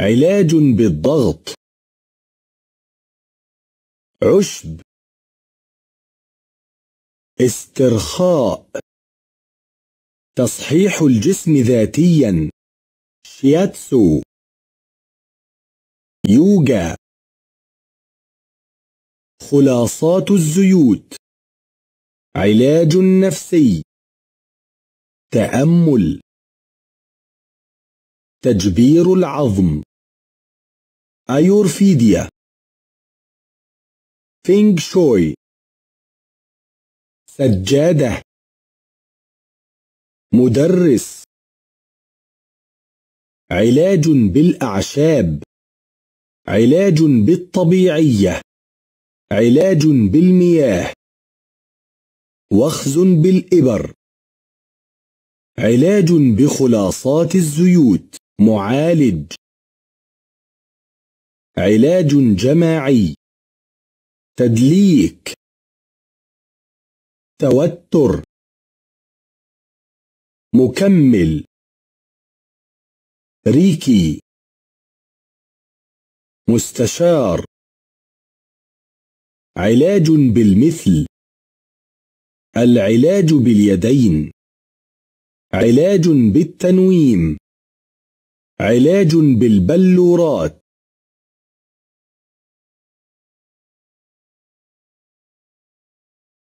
علاج بالضغط عشب استرخاء تصحيح الجسم ذاتيا شياتسو يوغا خلاصات الزيوت علاج نفسي تأمل تجبير العظم أيورفيديا فينغ شوي سجادة مدرس علاج بالأعشاب علاج بالطبيعية علاج بالمياه وخز بالإبر علاج بخلاصات الزيوت معالج علاج جماعي تدليك توتر مكمل ريكي مستشار علاج بالمثل العلاج باليدين علاج بالتنويم علاج بالبلورات